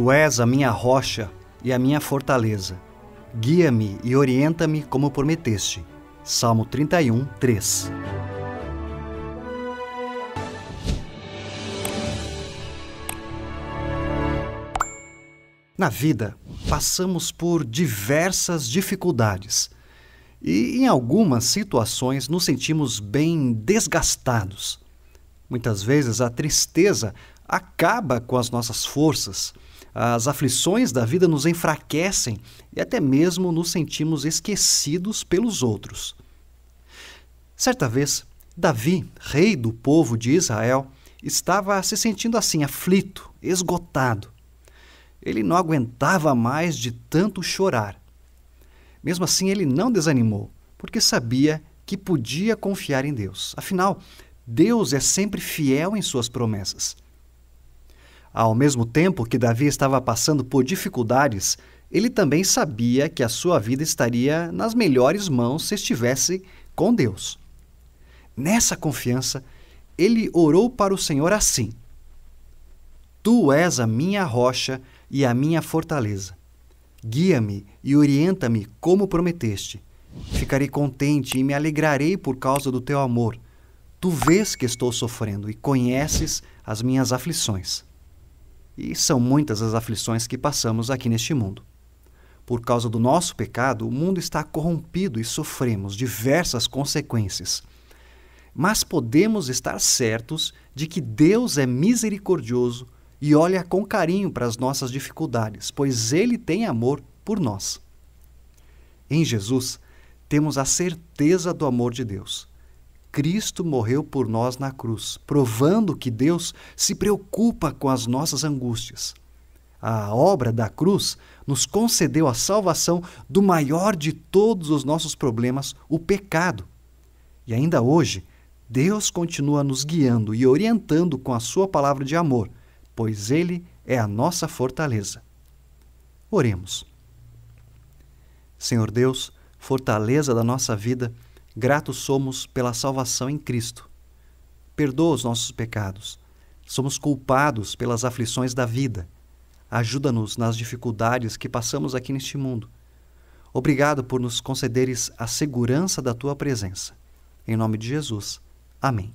Tu és a minha rocha e a minha fortaleza. Guia-me e orienta-me como prometeste. Salmo 31, 3. Na vida, passamos por diversas dificuldades e, em algumas situações, nos sentimos bem desgastados. Muitas vezes, a tristeza acaba com as nossas forças as aflições da vida nos enfraquecem e até mesmo nos sentimos esquecidos pelos outros. Certa vez, Davi, rei do povo de Israel, estava se sentindo assim, aflito, esgotado. Ele não aguentava mais de tanto chorar. Mesmo assim, ele não desanimou, porque sabia que podia confiar em Deus. Afinal, Deus é sempre fiel em suas promessas. Ao mesmo tempo que Davi estava passando por dificuldades, ele também sabia que a sua vida estaria nas melhores mãos se estivesse com Deus. Nessa confiança, ele orou para o Senhor assim: Tu és a minha rocha e a minha fortaleza. Guia-me e orienta-me como prometeste. Ficarei contente e me alegrarei por causa do teu amor. Tu vês que estou sofrendo e conheces as minhas aflições. E são muitas as aflições que passamos aqui neste mundo. Por causa do nosso pecado, o mundo está corrompido e sofremos diversas consequências. Mas podemos estar certos de que Deus é misericordioso e olha com carinho para as nossas dificuldades, pois Ele tem amor por nós. Em Jesus, temos a certeza do amor de Deus Cristo morreu por nós na cruz, provando que Deus se preocupa com as nossas angústias. A obra da cruz nos concedeu a salvação do maior de todos os nossos problemas, o pecado. E ainda hoje, Deus continua nos guiando e orientando com a Sua palavra de amor, pois Ele é a nossa fortaleza. Oremos. Senhor Deus, fortaleza da nossa vida, Gratos somos pela salvação em Cristo. Perdoa os nossos pecados. Somos culpados pelas aflições da vida. Ajuda-nos nas dificuldades que passamos aqui neste mundo. Obrigado por nos concederes a segurança da tua presença. Em nome de Jesus. Amém.